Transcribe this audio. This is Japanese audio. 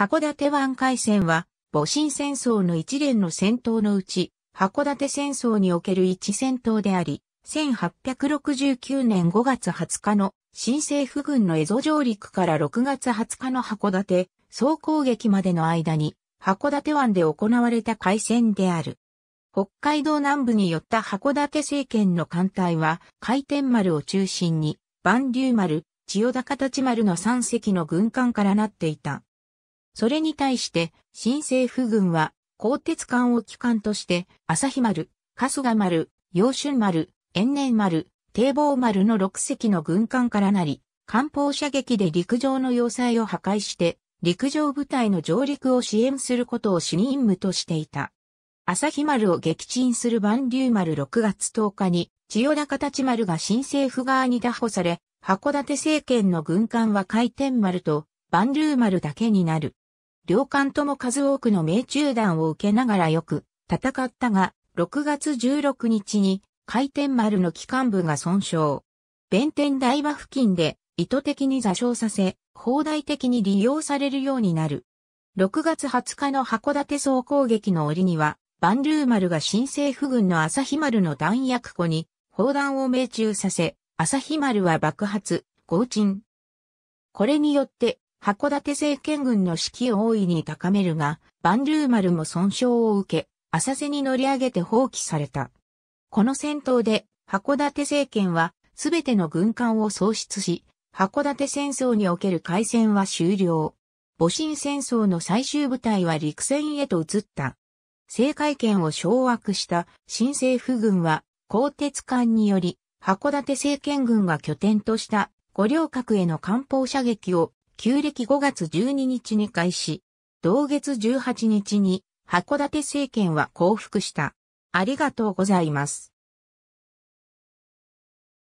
函館湾海戦は、戊辰戦争の一連の戦闘のうち、函館戦争における一戦闘であり、1869年5月20日の新政府軍の蝦夷上陸から6月20日の函館総攻撃までの間に函館湾で行われた海戦である。北海道南部に寄った函館政権の艦隊は海天丸を中心に万竜丸、千代田形丸の3隻の軍艦からなっていた。それに対して、新政府軍は、鋼鉄艦を機関として、朝日丸、春日丸、陽春丸、延年丸、堤防丸の6隻の軍艦からなり、艦砲射撃で陸上の要塞を破壊して、陸上部隊の上陸を支援することを主任務としていた。朝日丸を撃沈する万竜丸6月10日に、千代田形丸が新政府側に打破され、函館政権の軍艦は回転丸と万竜丸だけになる。両艦とも数多くの命中弾を受けながらよく戦ったが、6月16日に回転丸の機関部が損傷。弁天台場付近で意図的に座礁させ、砲台的に利用されるようになる。6月20日の函館総攻撃の折には、バンルー丸が新政府軍の朝日丸の弾薬庫に砲弾を命中させ、朝日丸は爆発、合鎮。これによって函館政権軍の士気を大いに高めるが、万竜丸も損傷を受け、浅瀬に乗り上げて放棄された。この戦闘で、函館政権は、すべての軍艦を喪失し、函館戦争における海戦は終了。戊辰戦争の最終部隊は陸戦へと移った。政界権を掌握した新政府軍は、鋼鉄艦により、函館政権軍が拠点とした五稜郭への艦砲射撃を旧暦5月12日に開始、同月18日に函館政権は降伏した。ありがとうございます。